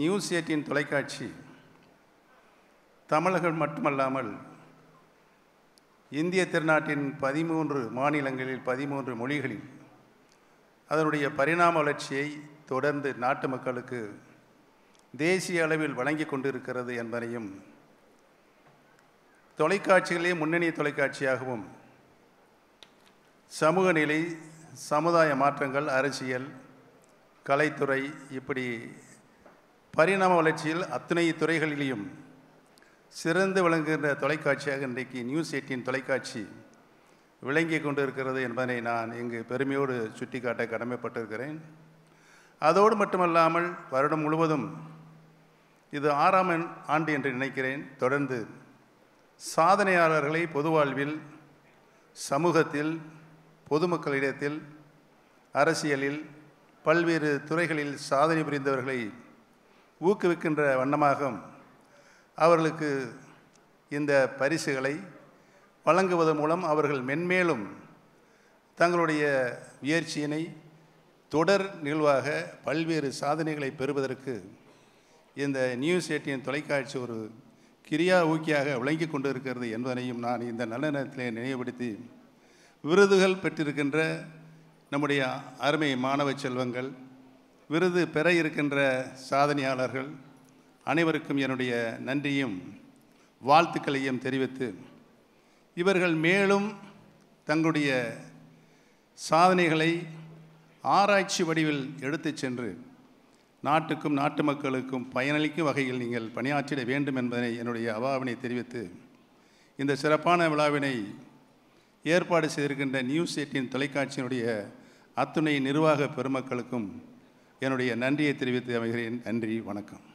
news eighteen தொலைக்காட்சி தமிழர்கள் மட்டுமல்லாமல் இந்திய திருநாட்டின் பதிமூன்று மாநிலங்களில் பதிமூன்று மொழிகளில் அதனுடைய பரிணாம வளர்ச்சியை தொடர்ந்து நாட்டு மக்களுக்கு தேசிய அளவில் வழங்கி கொண்டிருக்கிறது என்பதையும் தொலைக்காட்சிகளே முன்னணி தொலைக்காட்சியாகவும் சமூக நிலை சமுதாய மாற்றங்கள் அரசியல் கலைத்துறை இப்படி பரிணாம வளர்ச்சியில் அத்தனை துறைகளிலேயும் சிறந்து விளங்குகின்ற தொலைக்காட்சியாக இன்றைக்கு நியூஸ் எயிட்டின் தொலைக்காட்சி விளங்கி கொண்டிருக்கிறது என்பதை நான் இங்கு பெருமையோடு சுட்டிக்காட்ட கடமைப்பட்டிருக்கிறேன் அதோடு மட்டுமல்லாமல் வருடம் முழுவதும் இது ஆறாம் ஆண்டு என்று நினைக்கிறேன் தொடர்ந்து சாதனையாளர்களை பொதுவாழ்வில் சமூகத்தில் பொதுமக்களிடத்தில் அரசியலில் பல்வேறு துறைகளில் சாதனை புரிந்தவர்களை ஊக்குவிக்கின்ற வண்ணமாகவும் அவர்களுக்கு இந்த பரிசுகளை வழங்குவதன் மூலம் அவர்கள் மென்மேலும் தங்களுடைய முயற்சியினை தொடர் நிகழ்வாக பல்வேறு சாதனைகளை பெறுவதற்கு இந்த நியூஸ் எயிட்டின் தொலைக்காட்சி ஒரு கிரியா ஊக்கியாக விளங்கி கொண்டு இருக்கிறது என்பதனையும் நான் இந்த நல்ல நேரத்தில் நினைவுபடுத்தி விருதுகள் பெற்றிருக்கின்ற நம்முடைய அருமை மாணவ செல்வங்கள் விருது பெற இருக்கின்ற சாதனையாளர்கள் அனைவருக்கும் என்னுடைய நன்றியும் வாழ்த்துக்களையும் தெரிவித்து இவர்கள் மேலும் தங்களுடைய சாதனைகளை ஆராய்ச்சி வடிவில் எடுத்து சென்று நாட்டுக்கும் நாட்டு மக்களுக்கும் பயனளிக்கும் வகையில் நீங்கள் பணியாற்றிட வேண்டும் என்பதனை என்னுடைய அவாவினை தெரிவித்து இந்த சிறப்பான விழாவினை ஏற்பாடு செய்திருக்கின்ற நியூஸ் எயிட்டின் தொலைக்காட்சியினுடைய அத்துணை நிர்வாக பெருமக்களுக்கும் என்னுடைய நன்றியை தெரிவித்து அமைகிறேன் நன்றி வணக்கம்